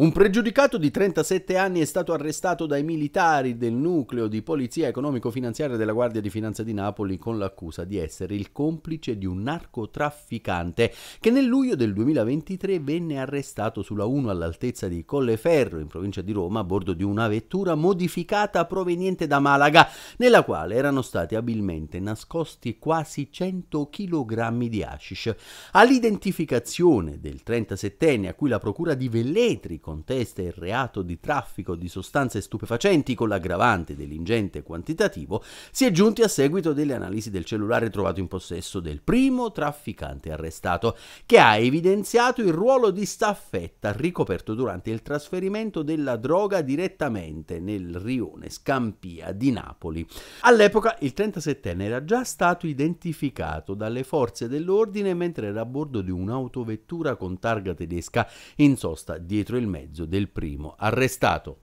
Un pregiudicato di 37 anni è stato arrestato dai militari del nucleo di polizia economico-finanziaria della Guardia di Finanza di Napoli con l'accusa di essere il complice di un narcotrafficante che nel luglio del 2023 venne arrestato sulla 1 all'altezza di Colleferro in provincia di Roma a bordo di una vettura modificata proveniente da Malaga nella quale erano stati abilmente nascosti quasi 100 kg di hashish. All'identificazione del 37enne a cui la procura di Velletri contesta il reato di traffico di sostanze stupefacenti con l'aggravante dell'ingente quantitativo, si è giunti a seguito delle analisi del cellulare trovato in possesso del primo trafficante arrestato, che ha evidenziato il ruolo di staffetta ricoperto durante il trasferimento della droga direttamente nel rione Scampia di Napoli. All'epoca il 37enne era già stato identificato dalle forze dell'ordine mentre era a bordo di un'autovettura con targa tedesca in sosta dietro il mezzo mezzo del primo arrestato.